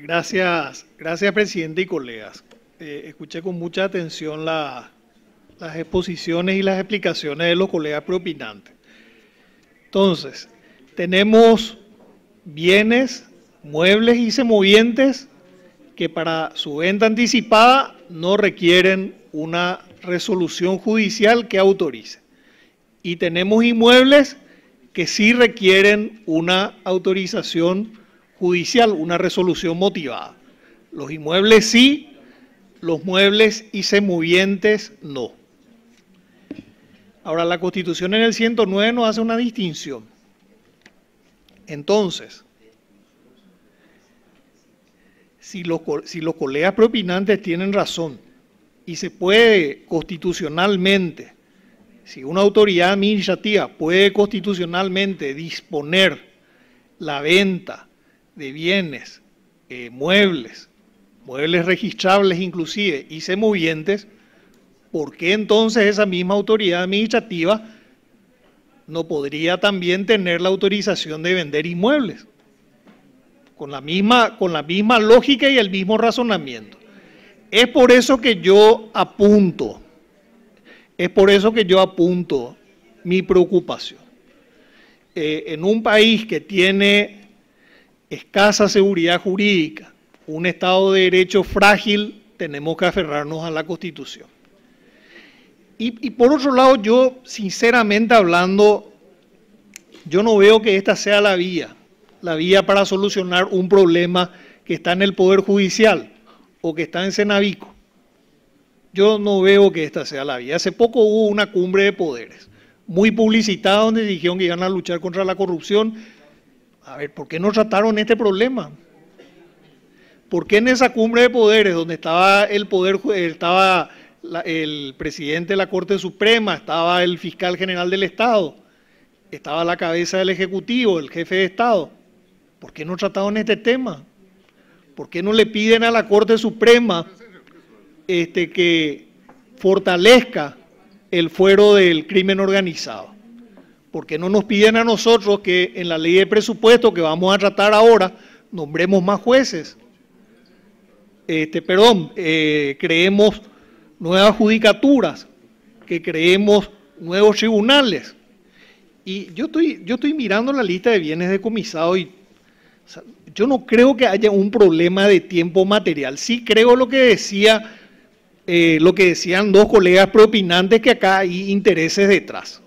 Gracias, gracias presidente y colegas. Eh, escuché con mucha atención las exposiciones y las explicaciones de los colegas propinantes. Entonces, tenemos bienes, muebles y semovientes que para su venta anticipada no requieren una resolución judicial que autorice. Y tenemos inmuebles que sí requieren una autorización judicial una resolución motivada. Los inmuebles sí, los muebles y semovientes no. Ahora, la Constitución en el 109 nos hace una distinción. Entonces, si si los colegas propinantes tienen razón y se puede constitucionalmente, si una autoridad administrativa puede constitucionalmente disponer la venta de bienes, eh, muebles, muebles registrables inclusive y semovientes, ¿por qué entonces esa misma autoridad administrativa no podría también tener la autorización de vender inmuebles? Con la misma, con la misma lógica y el mismo razonamiento. Es por eso que yo apunto, es por eso que yo apunto mi preocupación. Eh, en un país que tiene escasa seguridad jurídica, un Estado de Derecho frágil, tenemos que aferrarnos a la Constitución. Y, por otro lado, yo sinceramente hablando, yo no veo que esta sea la vía, la vía para solucionar un problema que está en el Poder Judicial o que está en Senabico. Yo no veo que esta sea la vía. Hace poco hubo una cumbre de poderes, muy publicitada, donde dijeron que iban a luchar contra la corrupción a ver, ¿por qué no trataron este problema? ¿Por qué en esa cumbre de poderes donde estaba el poder, estaba el presidente de la Corte Suprema, estaba el fiscal general del Estado, estaba la cabeza del Ejecutivo, el jefe de Estado? ¿Por qué no trataron este tema? ¿Por qué no le piden a la Corte Suprema este, que fortalezca el fuero del crimen organizado? porque no nos piden a nosotros que en la ley de presupuesto que vamos a tratar ahora nombremos más jueces. Este, perdón, eh, creemos nuevas judicaturas, que creemos nuevos tribunales. Y yo estoy, yo estoy mirando la lista de bienes decomisados y yo no creo que haya un problema de tiempo material. Sí creo lo que decía, eh, lo que decían dos colegas propinantes que acá hay intereses detrás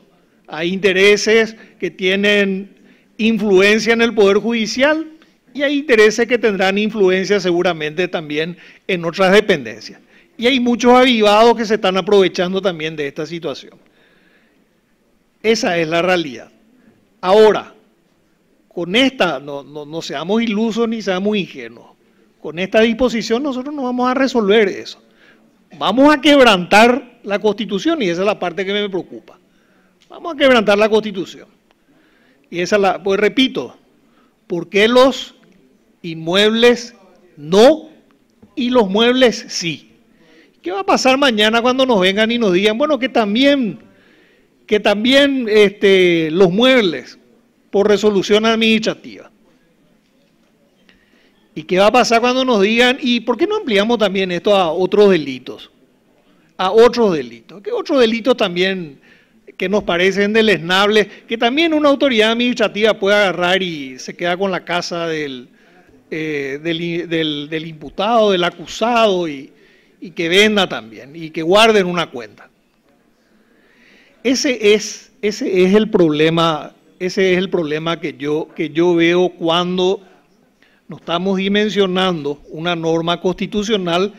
hay intereses que tienen influencia en el Poder Judicial y hay intereses que tendrán influencia seguramente también en otras dependencias. Y hay muchos avivados que se están aprovechando también de esta situación. Esa es la realidad. Ahora, con esta, no, no seamos ilusos ni seamos ingenuos, con esta disposición nosotros no vamos a resolver eso. Vamos a quebrantar la Constitución y esa es la parte que me preocupa. Vamos a quebrantar la constitución. Y esa la, pues repito, ¿por qué los inmuebles no y los muebles sí? ¿Qué va a pasar mañana cuando nos vengan y nos digan, bueno, que también, que también este, los muebles por resolución administrativa? ¿Y qué va a pasar cuando nos digan, y por qué no ampliamos también esto a otros delitos? A otros delitos. ¿Qué otros delitos también que nos parecen deleznables, que también una autoridad administrativa puede agarrar y se queda con la casa del, eh, del, imputado, del acusado y, que venda también y que guarden una cuenta. Ese es, ese es el problema, ese es el problema que yo, que yo veo cuando nos estamos dimensionando una norma constitucional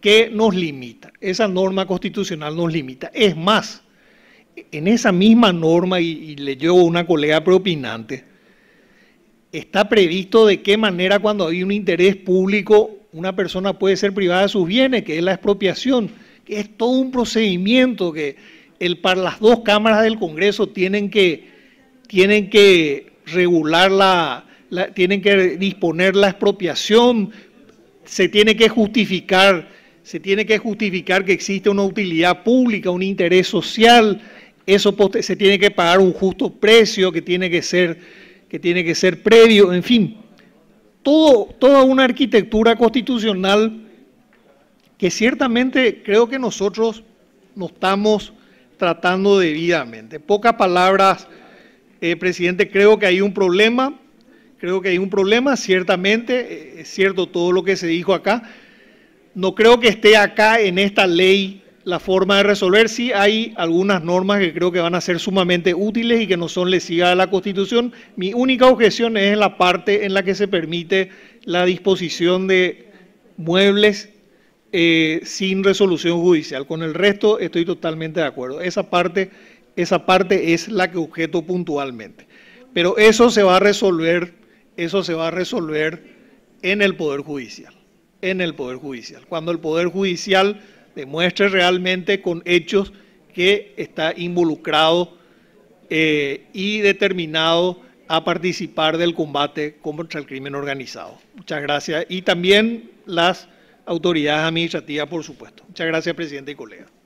que nos limita. Esa norma constitucional nos limita. Es más, en esa misma norma, y, leyó una colega propinante, está previsto de qué manera cuando hay un interés público una persona puede ser privada de sus bienes, que es la expropiación, que es todo un procedimiento que el, para las dos cámaras del Congreso tienen que, tienen que regular la, tienen que disponer la expropiación, se tiene que justificar, se tiene que justificar que existe una utilidad pública, un interés social, eso se tiene que pagar un justo precio, que tiene que ser, que tiene que ser previo, en fin. Todo, toda una arquitectura constitucional que ciertamente creo que nosotros no estamos tratando debidamente. Pocas palabras, eh, presidente, creo que hay un problema, creo que hay un problema, ciertamente, eh, es cierto todo lo que se dijo acá. No creo que esté acá en esta ley la forma de resolver. Sí hay algunas normas que creo que van a ser sumamente útiles y que no son lesivas a la Constitución. Mi única objeción es la parte en la que se permite la disposición de muebles eh, sin resolución judicial. Con el resto estoy totalmente de acuerdo. Esa parte, esa parte es la que objeto puntualmente. Pero eso se va a resolver, eso se va a resolver en el Poder Judicial. En el Poder Judicial. Cuando el Poder Judicial demuestre realmente con hechos que está involucrado eh, y determinado a participar del combate contra el crimen organizado. Muchas gracias. Y también las autoridades administrativas, por supuesto. Muchas gracias, presidente y colegas.